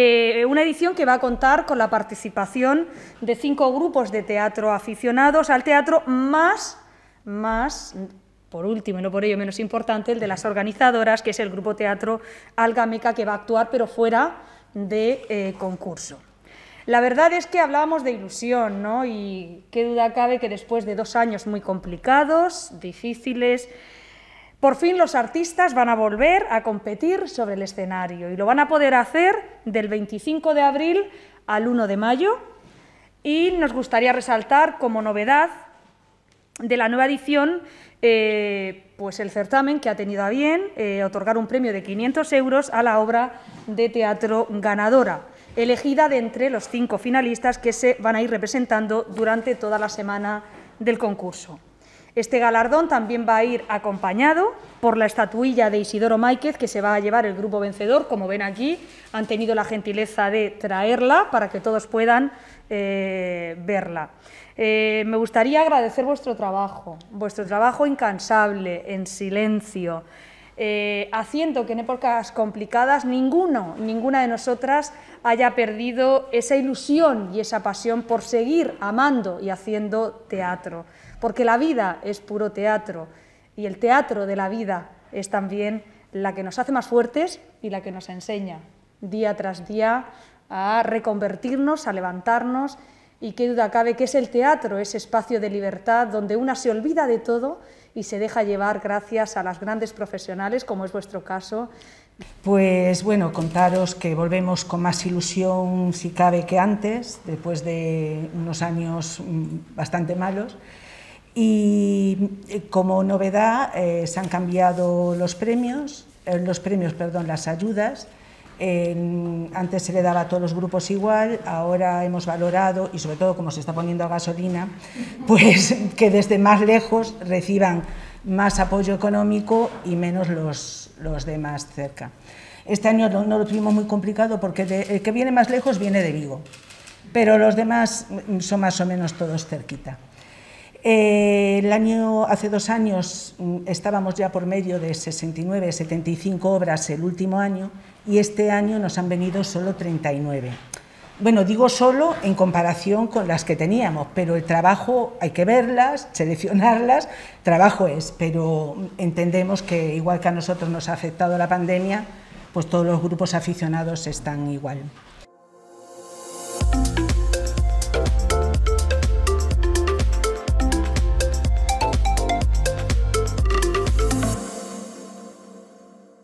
Eh, una edición que va a contar con la participación de cinco grupos de teatro aficionados al teatro, más, más por último, y no por ello menos importante, el de las organizadoras, que es el grupo teatro Algameca, que va a actuar, pero fuera de eh, concurso. La verdad es que hablábamos de ilusión, ¿no? Y qué duda cabe que después de dos años muy complicados, difíciles, por fin los artistas van a volver a competir sobre el escenario y lo van a poder hacer del 25 de abril al 1 de mayo. Y nos gustaría resaltar como novedad de la nueva edición eh, pues el certamen que ha tenido a bien eh, otorgar un premio de 500 euros a la obra de teatro ganadora, elegida de entre los cinco finalistas que se van a ir representando durante toda la semana del concurso. Este galardón también va a ir acompañado por la estatuilla de Isidoro Máiquez que se va a llevar el grupo vencedor. Como ven aquí, han tenido la gentileza de traerla para que todos puedan eh, verla. Eh, me gustaría agradecer vuestro trabajo, vuestro trabajo incansable, en silencio, haciendo eh, que en épocas complicadas ninguno, ninguna de nosotras haya perdido esa ilusión y esa pasión por seguir amando y haciendo teatro. Porque la vida es puro teatro y el teatro de la vida es también la que nos hace más fuertes y la que nos enseña día tras día a reconvertirnos, a levantarnos y qué duda cabe que es el teatro, ese espacio de libertad donde una se olvida de todo y se deja llevar gracias a las grandes profesionales, como es vuestro caso. Pues bueno, contaros que volvemos con más ilusión, si cabe, que antes, después de unos años mm, bastante malos. Y eh, como novedad, eh, se han cambiado los premios, eh, los premios, perdón, las ayudas antes se le daba a todos los grupos igual, ahora hemos valorado, y sobre todo como se está poniendo a gasolina, pues que desde más lejos reciban más apoyo económico y menos los, los de más cerca. Este año no, lo tuvimos muy complicado porque el que viene más lejos viene de Vigo, pero los demás son más o menos todos cerquita. Eh, el año, hace dos años mm, estábamos ya por medio de 69, 75 obras el último año y este año nos han venido solo 39. Bueno, digo solo en comparación con las que teníamos, pero el trabajo hay que verlas, seleccionarlas, trabajo es, pero entendemos que igual que a nosotros nos ha afectado la pandemia, pues todos los grupos aficionados están igual.